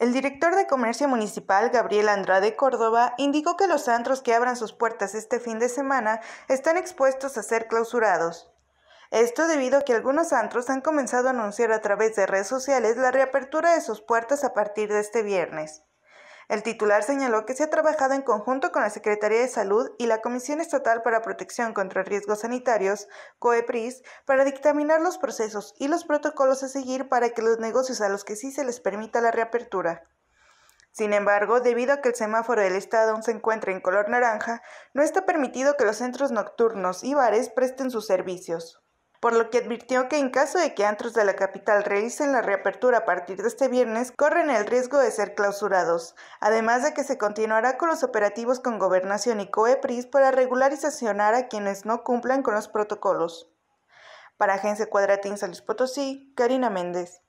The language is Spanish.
El director de Comercio Municipal, Gabriel Andrade Córdoba, indicó que los antros que abran sus puertas este fin de semana están expuestos a ser clausurados. Esto debido a que algunos antros han comenzado a anunciar a través de redes sociales la reapertura de sus puertas a partir de este viernes. El titular señaló que se ha trabajado en conjunto con la Secretaría de Salud y la Comisión Estatal para Protección contra Riesgos Sanitarios, COEPRIS, para dictaminar los procesos y los protocolos a seguir para que los negocios a los que sí se les permita la reapertura. Sin embargo, debido a que el semáforo del estado aún se encuentra en color naranja, no está permitido que los centros nocturnos y bares presten sus servicios por lo que advirtió que en caso de que antros de la capital realicen la reapertura a partir de este viernes, corren el riesgo de ser clausurados, además de que se continuará con los operativos con Gobernación y COEPRIS para regular y sancionar a quienes no cumplan con los protocolos. Para Agencia Cuadratín Salud Potosí, Karina Méndez.